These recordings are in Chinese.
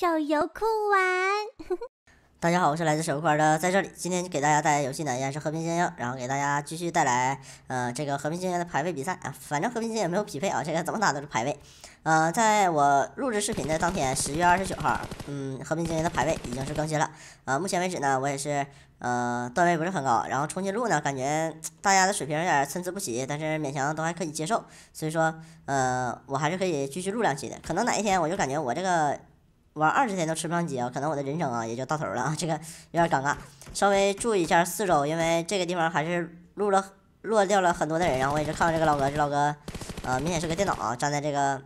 手游酷玩，大家好，我是来自手游酷玩的，在这里今天给大家带来游戏呢，依然是和平精英，然后给大家继续带来呃这个和平精英的排位比赛啊，反正和平精英没有匹配啊，这个怎么打都是排位。呃，在我录制视频的当天，十月二十九号，嗯，和平精英的排位已经是更新了。呃，目前为止呢，我也是呃段位不是很高，然后重新录呢，感觉大家的水平有点参差不齐，但是勉强都还可以接受，所以说呃我还是可以继续录两期的，可能哪一天我就感觉我这个。玩二十天都吃不上鸡啊，可能我的人生啊也就到头了啊，这个有点尴尬。稍微注意一下四周，因为这个地方还是录了落掉了很多的人。然后我也是看到这个老哥，这老哥，呃，明显是个电脑啊，站在这个。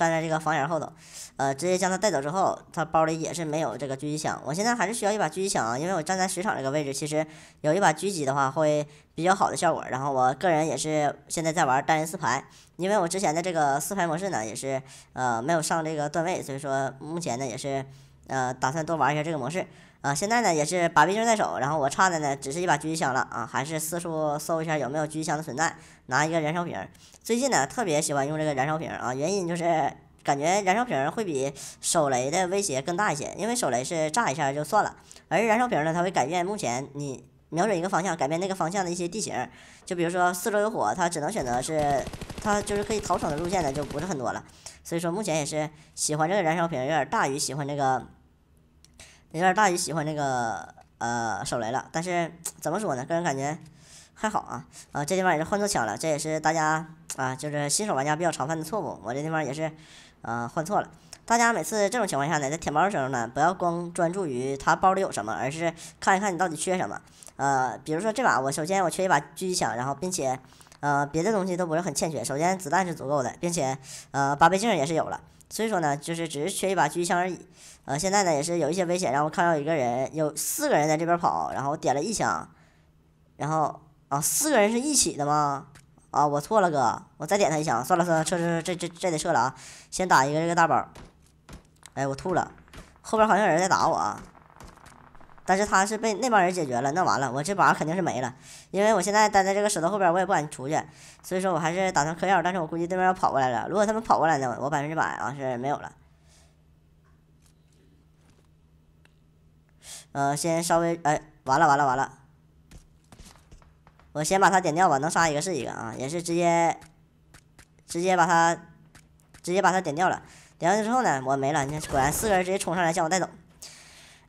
站在这个房檐后头，呃，直接将他带走之后，他包里也是没有这个狙击枪。我现在还是需要一把狙击枪，啊，因为我站在水厂这个位置，其实有一把狙击的话会比较好的效果。然后我个人也是现在在玩单人四排，因为我之前的这个四排模式呢也是呃没有上这个段位，所以说目前呢也是。呃，打算多玩一下这个模式啊！现在呢也是把匕刃在手，然后我差的呢只是一把狙击枪了啊！还是四处搜一下有没有狙击枪的存在，拿一个燃烧瓶。最近呢特别喜欢用这个燃烧瓶啊，原因就是感觉燃烧瓶会比手雷的威胁更大一些，因为手雷是炸一下就算了，而燃烧瓶呢它会改变目前你瞄准一个方向，改变那个方向的一些地形。就比如说四周有火，它只能选择是它就是可以逃生的路线呢就不是很多了。所以说目前也是喜欢这个燃烧瓶有点大于喜欢这个。有点大于喜欢那个呃手雷了，但是怎么说呢？个人感觉还好啊。啊，这地方也是换错枪了，这也是大家啊，就是新手玩家比较常犯的错误。我这地方也是啊，换错了。大家每次这种情况下呢，在舔包的时候呢，不要光专注于他包里有什么，而是看一看你到底缺什么。呃，比如说这把，我首先我缺一把狙击枪，然后并且。呃，别的东西都不是很欠缺。首先，子弹是足够的，并且呃，八倍镜也是有了。所以说呢，就是只是缺一把狙击枪而已。呃，现在呢也是有一些危险，然后看到有一个人，有四个人在这边跑，然后点了一枪，然后啊，四个人是一起的吗？啊，我错了哥，我再点他一枪，算了算了，撤，撤，这这这得撤了啊！先打一个这个大包。哎，我吐了，后边好像有人在打我。啊，但是他是被那帮人解决了，那完了，我这把肯定是没了，因为我现在待在这个石头后边，我也不敢出去，所以说我还是打算嗑药，但是我估计对面要跑过来了，如果他们跑过来呢，我百分之百啊是没有了。呃，先稍微，哎，完了完了完了，我先把他点掉吧，能杀一个是一个啊，也是直接，直接把他，直接把他点掉了，点完之后呢，我没了，你看，果然四个人直接冲上来将我带走。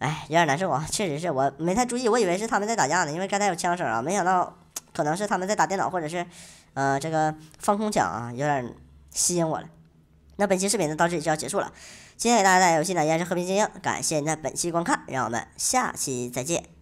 哎，有点难受啊！确实是我没太注意，我以为是他们在打架呢，因为刚才有枪声啊，没想到可能是他们在打电脑或者是，呃，这个放空抢啊，有点吸引我了。那本期视频呢，到这里就要结束了。今天给大家带来的游戏呢，依然是《和平精英》，感谢您的本期观看，让我们下期再见。